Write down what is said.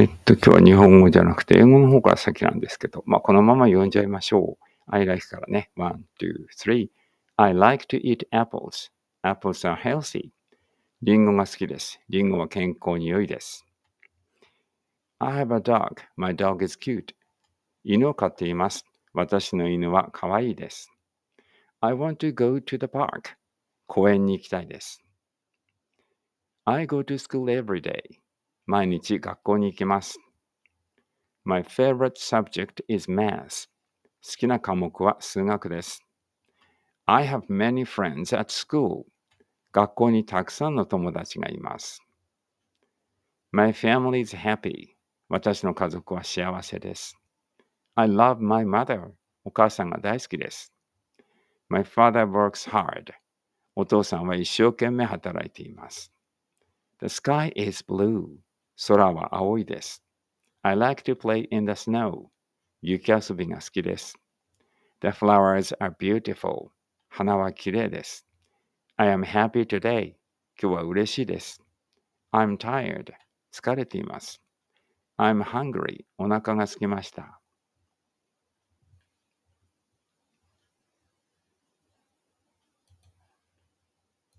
えっと、今日は日本語じゃなくて英語の方から先なんですけど、まあ、このまま読んじゃいましょう。I like からね。1, 2, 3. I like to eat apples. Apples are healthy. リンゴが好きです。リンゴは健康に良いです。I have a dog. My dog is cute. 犬を飼っています。私の犬は可愛いです。I want to go to the park. 公園に行きたいです。I go to school every day. 毎日学校に行きます。My favorite subject is math. 好きな科目は数学です。I have many friends at school. 学校にたくさんの友達がいます。My family is happy. 私の家族は幸せです。I love my mother. お母さんが大好きです。My father works hard. お父さんは一生懸命働いています。The sky is blue. 空は青いです。I like to play in the snow. 雪遊びが好きです。The flowers are beautiful. 花はきれいです。I am happy today. 今日は嬉しいです。I'm tired. 疲れています。I'm hungry. お腹が空きました。